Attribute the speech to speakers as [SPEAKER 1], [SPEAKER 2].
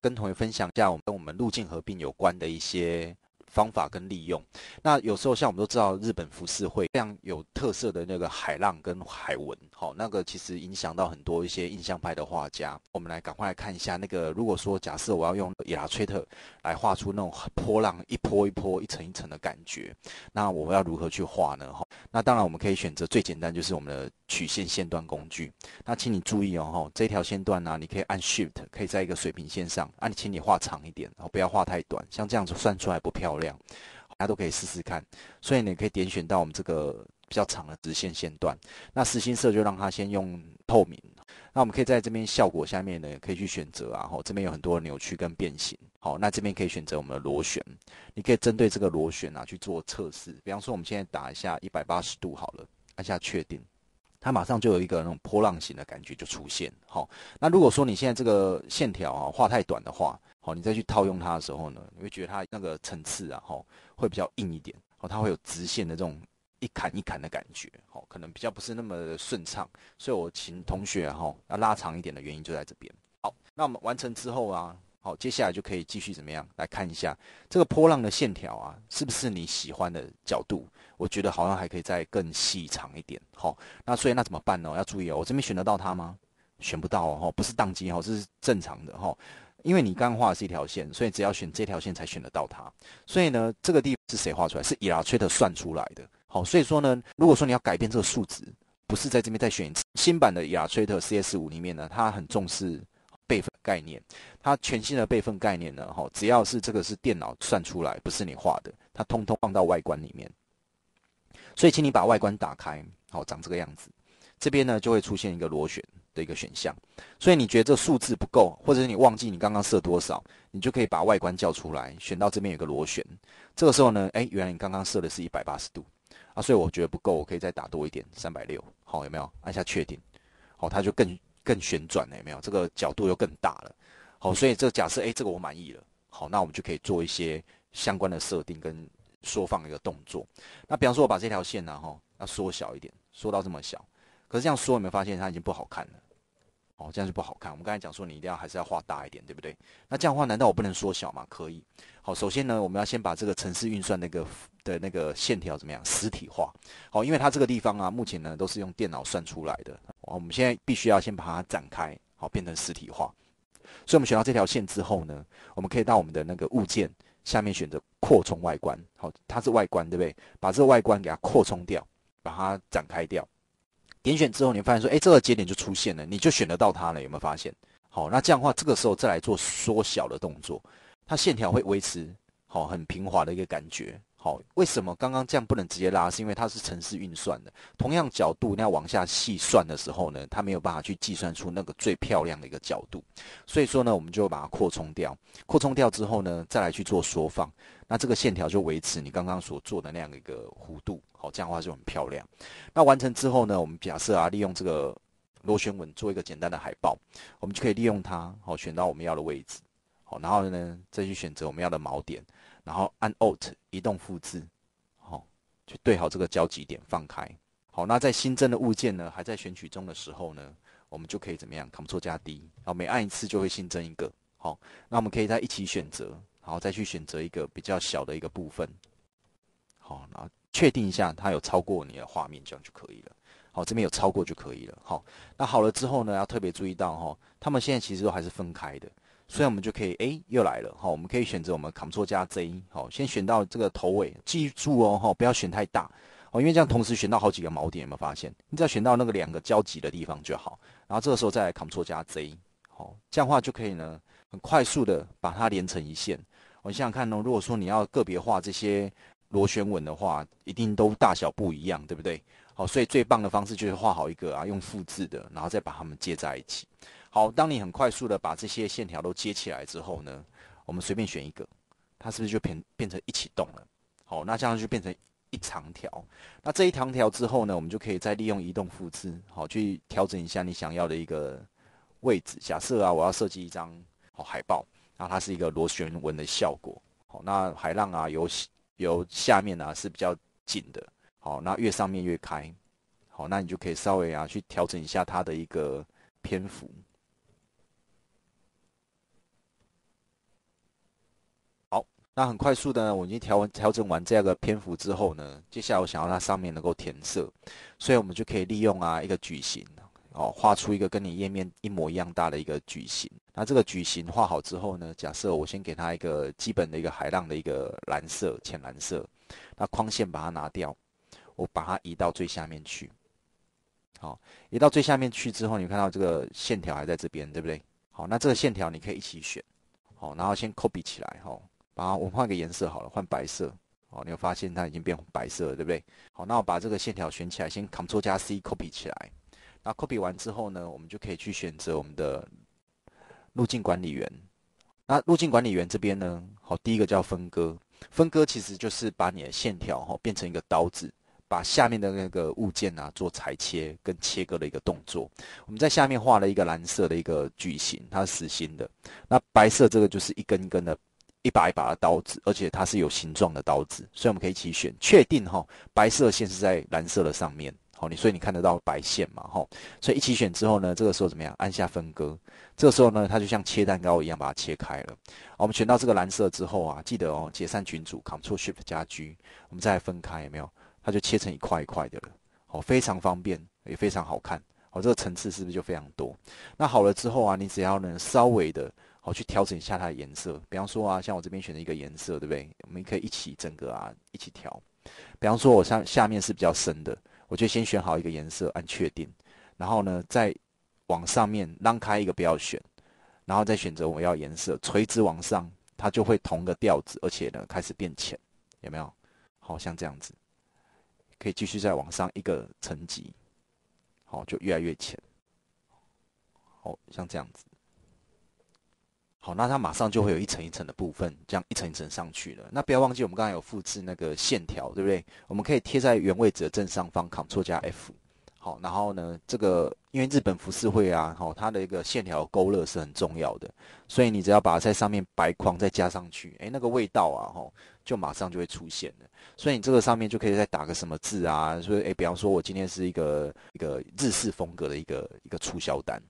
[SPEAKER 1] 跟同学分享一下，我们跟我们路径合并有关的一些。方法跟利用，那有时候像我们都知道，日本浮世绘非常有特色的那个海浪跟海纹，好，那个其实影响到很多一些印象派的画家。我们来赶快来看一下那个，如果说假设我要用 i l 崔特来画出那种波浪一波一波、一层一层的感觉，那我要如何去画呢？哈，那当然我们可以选择最简单，就是我们的曲线线段工具。那请你注意哦，哈，这条线段呢，你可以按 Shift，可以在一个水平线上，啊，你请你画长一点，然后不要画太短，像这样子算出来不漂亮。量，大家都可以试试看。所以你可以点选到我们这个比较长的直线线段。那实心色就让它先用透明。那我们可以在这边效果下面呢，也可以去选择啊。吼，这边有很多扭曲跟变形。好，那这边可以选择我们的螺旋。你可以针对这个螺旋啊去做测试。比方说，我们现在打一下一百八十度好了，按下确定，它马上就有一个那种波浪形的感觉就出现。好，那如果说你现在这个线条啊画太短的话。好，你再去套用它的时候呢，你会觉得它那个层次啊，哈，会比较硬一点，好，它会有直线的这种一砍一砍的感觉，好，可能比较不是那么顺畅，所以我请同学哈要拉长一点的原因就在这边。好，那我们完成之后啊，好，接下来就可以继续怎么样来看一下这个波浪的线条啊，是不是你喜欢的角度？我觉得好像还可以再更细长一点，好，那所以那怎么办呢？要注意哦，我这边选得到它吗？选不到哦，不是宕机哈，是正常的哈。因为你刚画的是一条线，所以只要选这条线才选得到它。所以呢，这个地方是谁画出来？是伊 l l 特 t r t r 算出来的。好，所以说呢，如果说你要改变这个数值，不是在这边再选一次。新版的伊 l l 特 t r t r CS5 里面呢，它很重视备份概念。它全新的备份概念呢，好，只要是这个是电脑算出来，不是你画的，它通通放到外观里面。所以，请你把外观打开，好，长这个样子。这边呢，就会出现一个螺旋。的一个选项，所以你觉得这数字不够，或者是你忘记你刚刚设多少，你就可以把外观叫出来，选到这边有个螺旋，这个时候呢，哎，原来你刚刚设的是一百八十度啊，所以我觉得不够，我可以再打多一点，三百六，好，有没有？按下确定，好，它就更更旋转，了，有没有？这个角度又更大了，好，所以这假设，哎，这个我满意了，好，那我们就可以做一些相关的设定跟缩放一个动作。那比方说，我把这条线呢，哈，要缩小一点，缩到这么小，可是这样缩，有没有发现它已经不好看了？哦，这样就不好看。我们刚才讲说，你一定要还是要画大一点，对不对？那这样话，难道我不能缩小吗？可以。好，首先呢，我们要先把这个城市运算那个的那个线条怎么样实体化？好，因为它这个地方啊，目前呢都是用电脑算出来的。我们现在必须要先把它展开，好，变成实体化。所以，我们选到这条线之后呢，我们可以到我们的那个物件下面选择扩充外观。好，它是外观，对不对？把这个外观给它扩充掉，把它展开掉。点选之后，你发现说，哎，这个节点就出现了，你就选得到它了，有没有发现？好，那这样的话，这个时候再来做缩小的动作，它线条会维持好很平滑的一个感觉。好，为什么刚刚这样不能直接拉？是因为它是城市运算的，同样角度要往下细算的时候呢，它没有办法去计算出那个最漂亮的一个角度，所以说呢，我们就把它扩充掉，扩充掉之后呢，再来去做缩放，那这个线条就维持你刚刚所做的那样一个弧度，好，这样的话就很漂亮。那完成之后呢，我们假设啊，利用这个螺旋纹做一个简单的海报，我们就可以利用它，好，选到我们要的位置，好，然后呢，再去选择我们要的锚点。然后按 Alt 移动复制，好，去对好这个交集点，放开。好，那在新增的物件呢，还在选取中的时候呢，我们就可以怎么样，c t r l 加 D，好，每按一次就会新增一个。好，那我们可以再一起选择，然后再去选择一个比较小的一个部分。好，然后确定一下，它有超过你的画面，这样就可以了。好，这边有超过就可以了。好，那好了之后呢，要特别注意到哈，他们现在其实都还是分开的。所以，我们就可以，哎，又来了，好，我们可以选择我们 Ctrl 加 Z，好，先选到这个头尾，记住哦，哈，不要选太大，哦，因为这样同时选到好几个锚点，有没有发现？你只要选到那个两个交集的地方就好，然后这个时候再 Ctrl 加 Z，好，这样话就可以呢，很快速的把它连成一线。你想想看呢，如果说你要个别画这些螺旋纹的话，一定都大小不一样，对不对？好，所以最棒的方式就是画好一个啊，用复制的，然后再把它们接在一起。好，当你很快速的把这些线条都接起来之后呢，我们随便选一个，它是不是就变变成一起动了？好，那这样就变成一长条。那这一长条之后呢，我们就可以再利用移动复制，好，去调整一下你想要的一个位置。假设啊，我要设计一张好海报，那它是一个螺旋纹的效果。好，那海浪啊，由由下面啊是比较紧的，好，那越上面越开，好，那你就可以稍微啊去调整一下它的一个篇幅。那很快速的，呢，我已经调完调整完这个篇幅之后呢，接下来我想要它上面能够填色，所以我们就可以利用啊一个矩形，哦画出一个跟你页面一模一样大的一个矩形。那这个矩形画好之后呢，假设我先给它一个基本的一个海浪的一个蓝色，浅蓝色，那框线把它拿掉，我把它移到最下面去。好，移到最下面去之后，你看到这个线条还在这边，对不对？好，那这个线条你可以一起选，好，然后先 copy 起来，哈。把我们换个颜色好了，换白色。好，你有发现它已经变白色了，对不对？好，那我把这个线条选起来，先 Ctrl 加 C copy 起来。那 copy 完之后呢，我们就可以去选择我们的路径管理员。那路径管理员这边呢，好，第一个叫分割。分割其实就是把你的线条哈变成一个刀子，把下面的那个物件呐做裁切跟切割的一个动作。我们在下面画了一个蓝色的一个矩形，它是实心的。那白色这个就是一根一根的。一把一把的刀子，而且它是有形状的刀子，所以我们可以一起选。确定哈，白色线是在蓝色的上面，好，你所以你看得到白线嘛，哈，所以一起选之后呢，这个时候怎么样？按下分割，这个时候呢，它就像切蛋糕一样把它切开了。我们选到这个蓝色之后啊，记得哦，解散群组，Control Shift 加 G，我们再来分开，有没有？它就切成一块一块的了，好，非常方便，也非常好看，好，这个层次是不是就非常多？那好了之后啊，你只要能稍微的。好，去调整一下它的颜色。比方说啊，像我这边选择一个颜色，对不对？我们可以一起整个啊，一起调。比方说，我像下面是比较深的，我就先选好一个颜色，按确定，然后呢，再往上面让开一个不要选，然后再选择我要颜色，垂直往上，它就会同个调子，而且呢开始变浅，有没有？好像这样子，可以继续再往上一个层级，好，就越来越浅，好像这样子。好，那它马上就会有一层一层的部分，这样一层一层上去了。那不要忘记，我们刚才有复制那个线条，对不对？我们可以贴在原位置的正上方，Ctrl 加 F。好，然后呢，这个因为日本服饰会啊，哈，它的一个线条勾勒是很重要的，所以你只要把它在上面白框再加上去，哎，那个味道啊，哦，就马上就会出现了。所以你这个上面就可以再打个什么字啊？所以，哎，比方说我今天是一个一个日式风格的一个一个促销单。